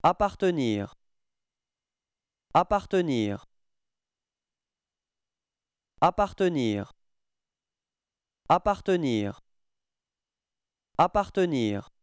Appartenir. Appartenir. Appartenir. Appartenir. Appartenir.